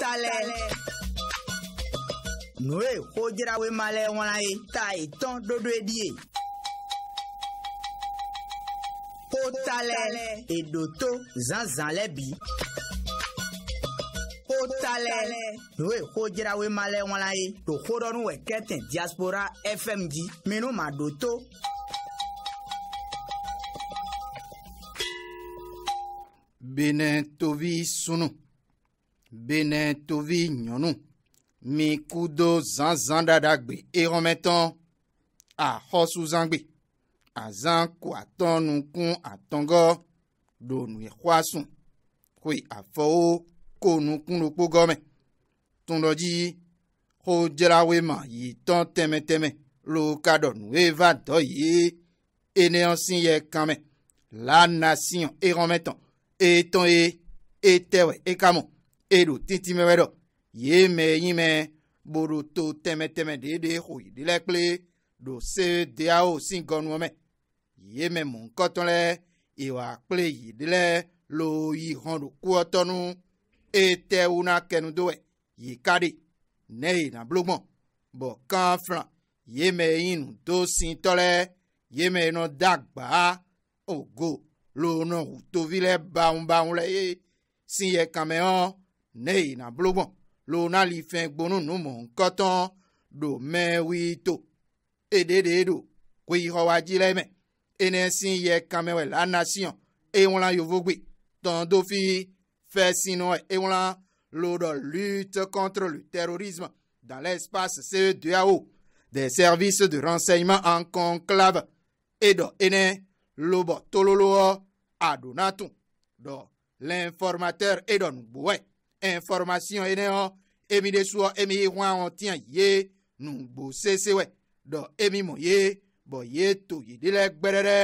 talẹ̀. nùwé kódzrawe malẹ̀ wọn la ye ta ìtàn dodo e e ye di ye. kó talẹ̀ èdò tó zanzan lẹ́ bi. kó talẹ̀ nùwé kódzrawe malẹ̀ wọn la ye tó kódọ́nu wẹ̀ kẹ́tẹ̀ diaspora fm di minnu ma do tó. benin tovi sunu benɛ tovi nyɔnu mikudo zãzã ɖaɖa gbe exɔmetɔ axɔsuzãgbe azã ko atɔ nuku atɔgɔ ɖo nuexɔa sùn koe afɔwo ko nuku ɖokpo gɔme tɔnɔdzi xodzrawe ma yi tɔn tɛmɛtɛmɛ lo kaɖɔ nu eva dɔ yi eneyan si yɛ kame lana si yɔn exɔmetɔ etɔn ye etɛwɛ ekamɔ eɖo titi mɛwɛ dɔ ye mɛ yi mɛ boɖo to tɛmɛtɛmɛ ɖeɖe xɔ yi ɖelɛ kple ɖo se deawo si gɔnu mɛ ye mɛ mɔ ŋkɔtɔ lɛ ewa kple yi ɖelɛ lo yi hɔn ɖo kuɔtɔnu ete wona kɛnu do wɛ yi ka ɖe ne yi e, na blo gbɔn bɔn kan filan ye mɛ yi nu do si tɔ lɛ ye mɛ nɔ da gbaa ogo lo nɔ wutovi lɛ baŋubaŋu lɛ ye si yɛ kamɛ hɔn. ne na blogbɔn lona lifɛn gbonunu mɔ koton ɖo mɛwi to eɖeɖe de ko yi ho wa dzi lɛ mɛ ene si yɛ kamewe la na siɔn ewla yovogbe tɔndofi e la ewla Lodo lutte contre le terrorisme dans l'espace CEDEAO des services de renseignement en conclave Edo ene lobo, tololo, adonatu. do l'informateur edon bouet information ene hɔn emi de soɔ emi yi hɔn ahɔn tia ye nugbo sese wɛ dɔ emi mɔ ye bɔ ye to yi de lɛ gbɛrɛrɛ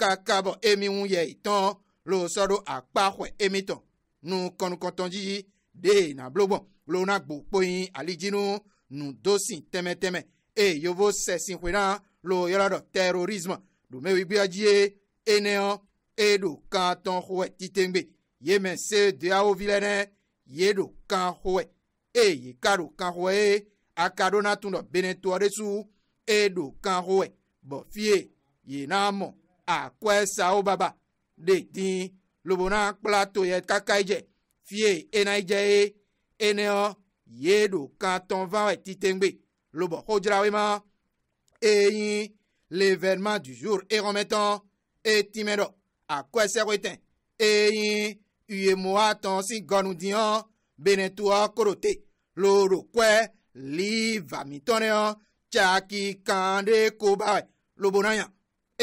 kaka bɔ emi ŋu yɛ itɔn lo sɔ do akpa xɔ emi tɔn nu kɔnukɔtɔn dzi de na blogbɔn lo na gbo kpoyin alijinu nu dosi tɛmɛtɛmɛ eye yovo sɛsin ƒe na lo yɔrɔ dɔ terrorisme domewi gbea dzie ene hɔn eɖo kan tɔn xɔ titengbe yeme se deawo vi lɛ nɛ. Yedo kan xɔe E yi ka ɖo kan xɔe a aka ɖo na tun dɔ bene su kan Bo fie yi na mɔ baba De dii lobo na kpla ye fie ena yi e ye ene yɔ lobo ma eyi l'événement du jour eɣɔmɛtɔn etimɛ timero, akwesa sɛkoe E eyi. uye moa tɔn si gɔnudiɔ benetoa korote loro kɔɛ li vamitɔnɛ tsaki kan de koba lobo na nya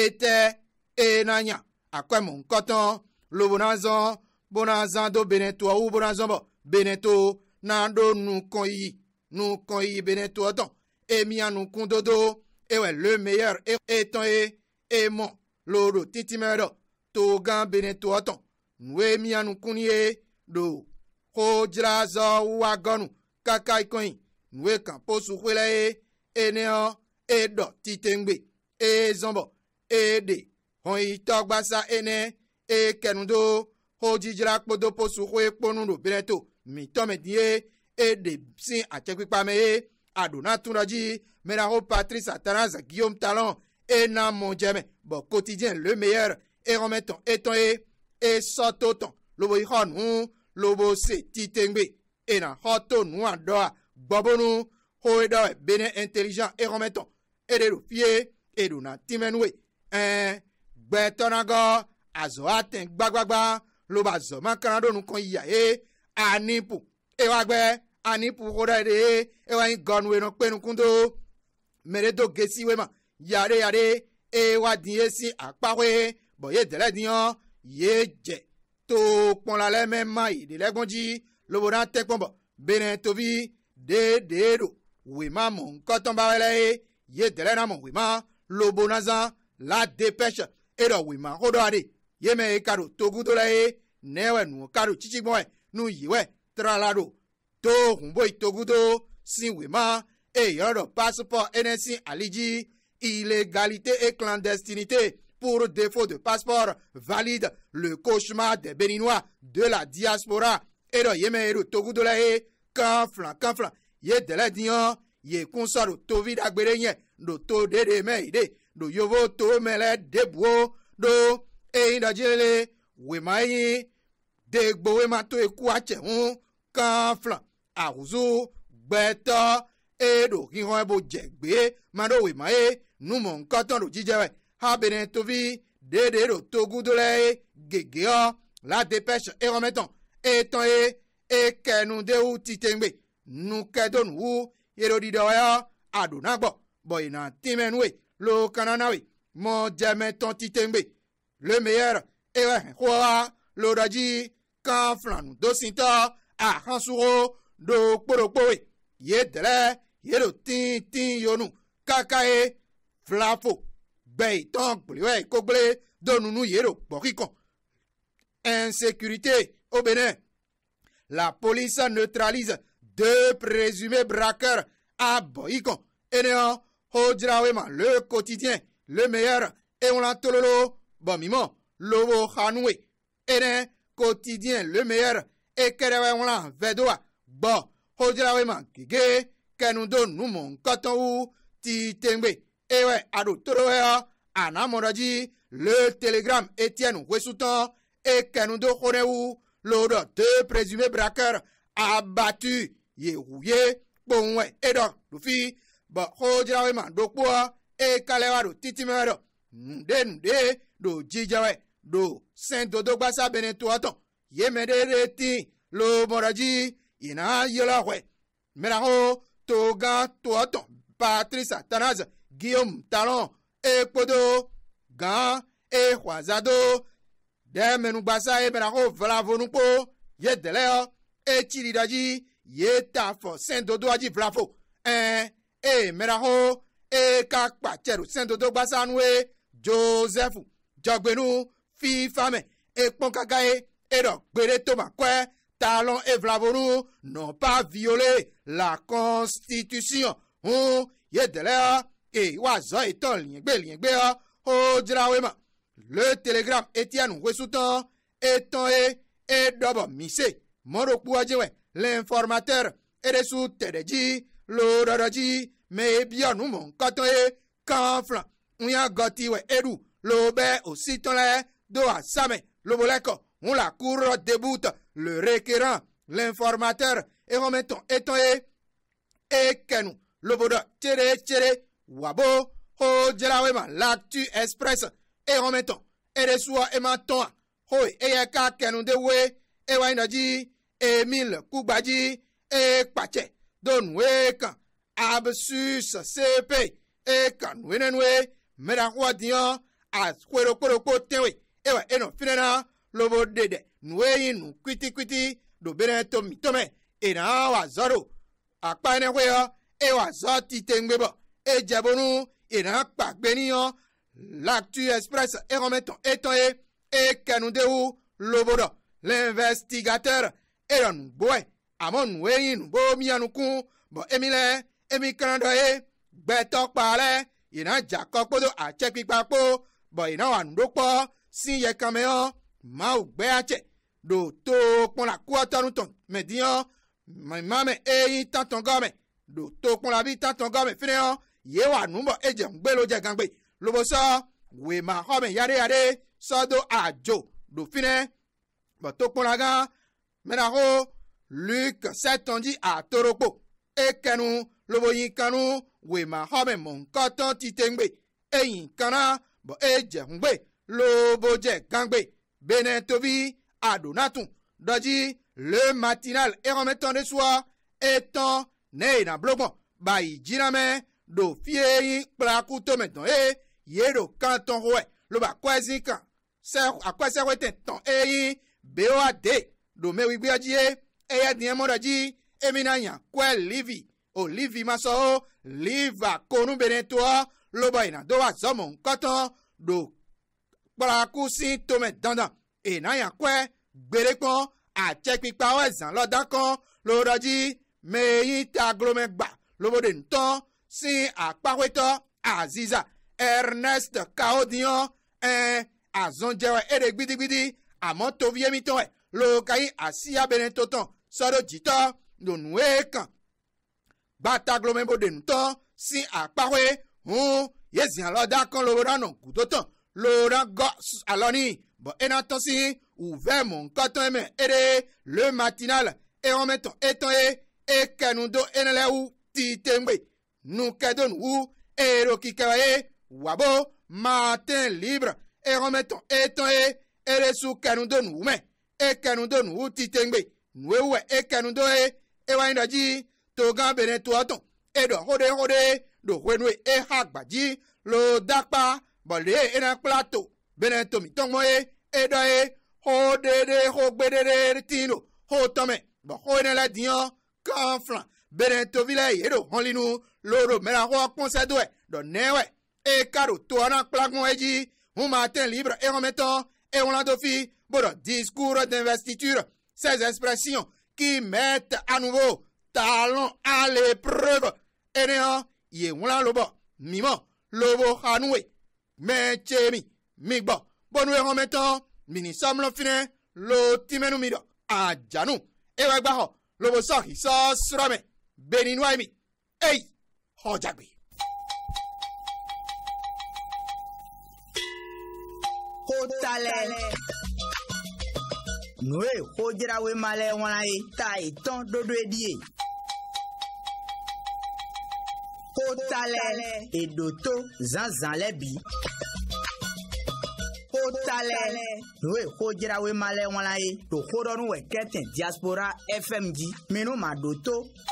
etɛ e na nya akɔɛmu nkɔtɔn lobo na zɔn bona zan do benetoa wu bona zɔn bɔ beneto na do nukɔn yi nukɔn yi benetoa tɔn emia nukun dodo ewɛ le meilleur etɔn ye emɔ loro titimɛ dɔ togan benetoa tɔn nue mianukuni ye ɖo ko dzrazɔ wa gɔnu kaka ikɔnyi nue kan posu xue la ye ene hɔ eɖɔ titengbe eye zɔnbɔ eɖe hɔnyi tɔgbasa ene eye kɛnudo ho dzidzra kpodo posu xue kponu ɖo bene to mitɔmedi ye eɖe si atsekpikpame ye aɖona tunɔdzi mɛraho patrice atanaza guillaume talon ena mɔdzɛmɛ bɔn quotidien le meilleur erɔmɛtɔn etɔn ye esɔ to tɔn lobo ixɔ nu lobo se titengbe ena xɔ to nua dɔa gbɔbonu hoe dɔ bene intelligent exɔmetɔn eɖe ɖo fie eɖona timenue ɛn eh, gbɛtɔnagɔ azɔ atɛ gbagbagba lobo azɔ makana ɖo nukɔ yia ye anipu ewa gbɛ anipu xo ɖe ɖe ewa yi gɔnue nɔ kpenukundo meɖedo gesiwe ma yaɖe yaɖe ewa di esi akpawoe bɔn ye dɛlɛ diyan yeedze to kpɔnlalɛ mɛ ma yi de lɛgbɔndzi lobona tɛ kpɔnbɔ bena tobi deede do wema mɔ nkɔtɔnba wɛlɛ ye ye dɛlɛ na mɔ wema lobona zan la depɛsɛ eɖɔ wema ko dɔ ade ye mɛ ye ka do togudo la ye nɛwɛ nu ka do tsitsigbɔɛ nu yiwɛ trala do to hunboyi togudo si wema eye yɔrɔ do pasipɔ enesi alidzi ilegalité et clandestinité. pour défaut de passeport valide. Le cauchemar des Béninois de la diaspora. Et le Kanflan, Kanflan, la Dion, Ye de Tovi Do To Dede Meide, No Yovo To Mele Debo, Do Einda Jele, mato e Kanflan, Aruzu, Beta, Edo Numon de habene tovi déédéé ɖo togu do e e, lɛ e ye gegeɔ la dépêche erɔmɛtɔn etɔn ye ekɛnudewu titegbe nukedɔnuwu yeɖoɖiɖɔyɔ aɖonagbɔ bɔyina timɛnuwe lokananawe mɔdzɛmɛtɔn titegbe le meilleur ewɛ xɔa loɖɔdzi kan flanu dositɔ ahansuro ɖo kpoɖokpowe ye dɛlɛ yeɖo tintin yonu kaka ye flafo. bei ton kple kogble do nunu yero bokiko. Insécurité au Bénin. La police neutralise deux présumés braqueurs à Boïkon. Et néant, ma le quotidien, le meilleur, et on l'a tololo, bomimo, lobo hanoué. Ene, quotidien, le meilleur, et kerewe on l'a vedoa, bon, Hojrawema, kige, kenudo, nous mon ou, ti ewe eh ado torohea à le télégramme etienne Wessoutan et Kenundo Khoneou, l'odeur de présumé braqueurs abattu ye rouillé bonwe edo, lufi ba hojirawe man dokboa e kalewa do titimero nous, nous, do jijawe do saint dodo gbasa nous, aton ye lo moraji ina yela nous, mera ho toga to aton patrice Satanase, Guillaume Talon, Epodo, Gan, Ehwazado, Demenugbasa Ebenako Vlavonupo, Yedeleo, Echiridaji, Yetafo, Sendodoaji Vlafo, hein, En, saint Ekakpacheru, Basanwe, Joseph, Jogbenu, Fifame, Ekponkagae, Toma, Kwe, Talon et Vlavoro n'ont pas violé la Constitution. Ou, hein, yedelea, e woazɔ etɔ liɛgbe liɛgbe hɔ o dzrawoe ma le telegram etianu wesutɔ etɔ ye eɖɔbɔ mise mɔɖokpoa dziwɛ le informateur eɖesu teɖe dzi lo ɖɔɖɔ dzi me ebiɔ numɔ nkɔtɔ ye kan fila ŋuya gɔti wɛ eɖu lo bɛ ositɔ lɛ do asame lobolɛkɔ ŋu la kurɔ debut le requérant l'informateur exɔmetɔn etɔn ye ekenu loboɖɔ tseɖetsere wabo ho dzrawe ma l'actu express ehɔn mɛtɔn eresuɔ ema tɔn a ho eye ka kɛnu de woe ewa yin dɔdzi emil kugbadzi ekpatsɛ donu ekan absus cp ekan nuenenue mɛɖaxɔ diɔ akpɛrɛkpɛrɛkpɛ tɛwɛ ewa enɔ fi nana lobo dede nue yin nu kwitikwiti dobene tomitɔmɛ ena wa zɔ do akpa ene koe yɔ ewa zɔ titengbe bɔ edzebonu ìran pàgbé níyàn l'actu express erọmẹtàn etàn ye ekẹnudewu lobodọ l'investigateur erọnugboẹ amọnuwe yinugbo miyanukun bọ emilẹ emi kanadọ ye gbẹtọkpalẹ ìran jakọkpodo àtsẹkpikpakpo bọ ìran wànúdókpọ sínyẹkàmẹyàn máwù gbẹyàtsẹ ɖòtó kpọ́nla kúọ́tọ́nutọ̀ mẹ̀díyàn mẹ̀má mẹ eyín tàntàn gọ́mẹ̀ ɖòtó kpọ́nla bí tàntàn gọ́mẹ̀ fínẹ́yàn yewa numbo eje ngbelo je gangbe lobo so we ma home yare yare so do ajo do fine bo to kpona gan mena ho luc sẹtọnji àtòrópò ekẹnu loboyin kanu wèémà họmẹ mọ̀nkọ́tọ́ ti tẹ́ngbè eyín kanna bọ̀ ejẹ̀ǹgbè lobojẹ gàngbè benin tobi adonatun dọjí le matinal erọmẹtọ́ndẹ́sọ́ etán nẹ́yìnà blọ́gbọ̀n bàyí jinamẹ́ ɖo fie yi kple akutome dɔn eye yeɖo kantɔn hoe loba kɔɛzi kan se akɔɛsɛ hoe te tɔn eyi bewa de ɖomewi gbea dzi ye eya diɛ mɔ ɖe dzi emi na nya kɔɛ livi o livi ma sɔ wo liva konu bene toɔ loba yina do wa zɔmɔ nkɔtɔn ɖo kparakusi tome dandan ena nya kɔɛ gbere kpɔn atsɛkpikpa wo ezan lɔda kɔn lo ɖe dzi meyi ta glome gba lobo de ntɔn si akpawetɔ aziza ernest kaodiyan ɛn azɔnjɛwɛ ere gbidigbidi àmọ́ tovi emitɔɛ lokayi asiabene totɔn sɔdojitɔ lonue kan gbataglomebodentɔ si akpawe hun yezialɔda kan loranɔ gudotɔn loran gɔ alɔni bɔn enatɔn si ouvɛ mɔnkɔtɔn mɛ ere le matinal ehɔn mɛtɔn etɔn ye ekɛnudo enelɛwu ti tengbe. Nukedon ou Erokikae Wabo Matin libre et remettons étant et Eresu Kanudon ou mais et Kanudon ou Titengbe Nouewe et Kanudoe Ewaindaji Togan Benetuaton et de Rode Rode de Renwe et Hakbaji lo Dakpa Bolde et un plateau Benetomi Tongmoe et Doe Ho Dede Ho Bedede Tino Ho Tome Bon, on est la Dion, Canflan bene tovila yeɖo hɔlinu lóòrò mẹ́ra xɔ kpɔnsɛ doɛ dɔ nɛwɛ eye kaɖo toɔna kplagun edzi humatin libre ehɔmetɔ ehɔnatofi boɖɔ discours d'investiture ses expressions qui mettent à nouveau talon à l'épreuve eneyɔ yeŋlã lobɔ mimɔ lobo xanuwe mɛtsemi migbɔ bonu ehɔmetɔ minisɔmlɔ finɛ lo timɛnu mi dɔ adzanu ewɛ gbãxɔ lobo sɔhisɔ srɔ̀mɛ benin waimi eyi ọjàgbé. hotalẹ nue hojrawe malẹ wana ye ta ìtàn dodo edi ye. hotalẹ edoto zanzan lẹ bi. hotalẹ nue hojrawe malẹ wana ye to hodọnu wẹ kẹtẹ diaspora fm di minnu ma do to